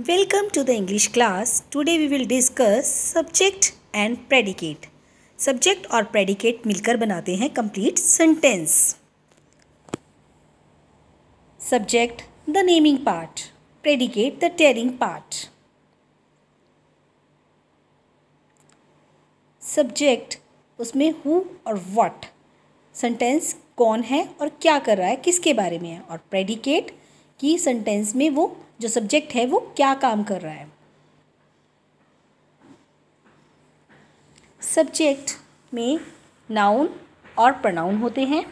Welcome to the English class. Today we will discuss subject and predicate. Subject और predicate मिलकर बनाते हैं complete sentence. Subject the naming part. Predicate the telling part. Subject उसमें who और what. Sentence कौन है और क्या कर रहा है किसके बारे में है और predicate की sentence में वो जो सब्जेक्ट है वो क्या काम कर रहा है सब्जेक्ट में नाउन और प्रनाउन होते हैं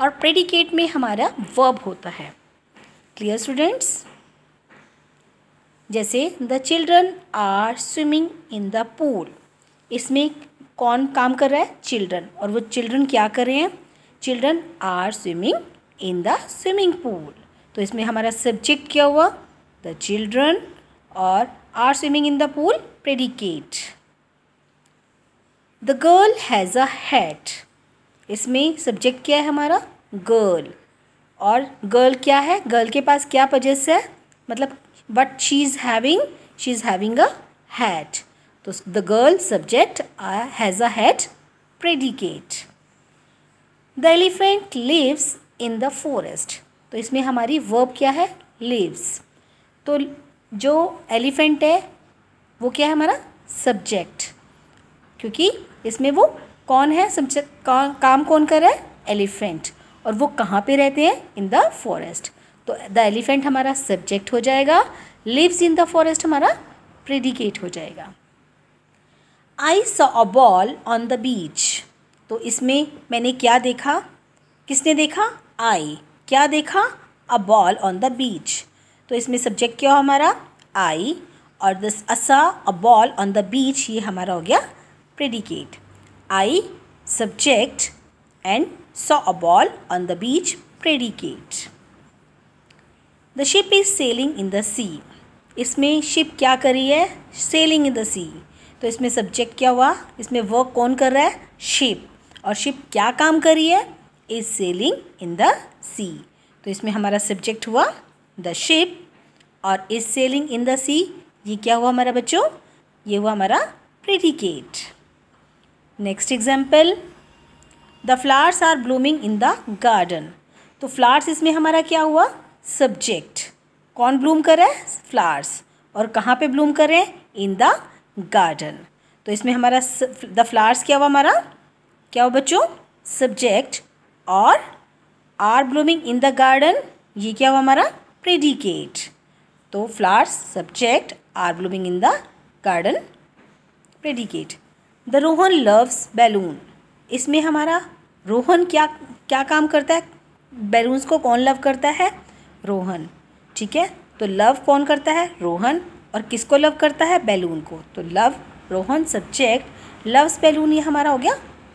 और प्रेडिकेट में हमारा वर्ब होता है क्लियर स्टूडेंट्स जैसे the children are swimming in the pool इसमें कौन काम कर रहा है चिल्ड्रन और वो चिल्ड्रन क्या कर रहे हैं children are swimming in the swimming pool तो इसमें हमारा सब्जेक्ट क्या हुआ the children or are swimming in the pool predicate the girl has a hat इसमें सब्जेक्ट क्या है हमारा गर्ल और गर्ल क्या है गर्ल के पास क्या पजेस है मतलब what she is having she is having a hat तो the girl subject has a hat predicate the elephant lives in the forest तो इसमें हमारी वर्ब क्या है लिव्स तो जो एलिफेंट है वो क्या है हमारा सब्जेक्ट क्योंकि इसमें वो कौन है सब्जेक्ट का काम कौन कर रहा है एलिफेंट और वो कहाँ पे रहते हैं इन द फॉरेस्ट तो द एलिफेंट हमारा सब्जेक्ट हो जाएगा लिव्स इन द फॉरेस्ट हमारा प्रेडिकेट हो जाएगा I saw a ball on the beach तो इसमें मैंने क्या देखा किसने देखा आई क्या देखा a ball on the beach तो इसमें सब्जेक्ट क्या हो हमारा आई और दिस असा a ball on the beach ये हमारा हो गया predicate I subject and saw a ball on the beach predicate the ship is sailing in the sea इसमें शिप क्या कर रही है सेलिंग इन द सी तो इसमें सब्जेक्ट क्या हुआ इसमें वर्क कौन कर रहा है शिप और शिप क्या काम कर रही है is sailing in the sea तो इसमें हमारा सब्जेक्ट हुआ द शिप और is sailing in the sea ये क्या हुआ हमारा बच्चों ये हुआ हमारा predicate next example the flowers are blooming in the garden तो फ्लावर्स इसमें हमारा क्या हुआ सब्जेक्ट कौन ब्लूम कर रहा है फ्लावर्स और कहाँ पे ब्लूम कर रहे हैं इन द गार्डन तो इसमें हमारा द फ्लावर्स क्या हुआ हमारा क्या हुआ बच्चों सब्जेक्ट और are blooming in the garden ये क्या हुआ हमारा predicate. तो flowers subject are blooming in the garden predicate. The Rohan loves balloon इसमें हमारा रोहन क्या क्या काम करता है बैलून्स को कौन लव करता है रोहन ठीक है तो लव कौन करता है रोहन और किसको लव करता है बैलून को तो love Rohan subject loves balloon ये हमारा हो गया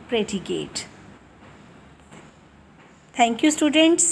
प्रेटिकेट थैंक यू स्टूडेंट्स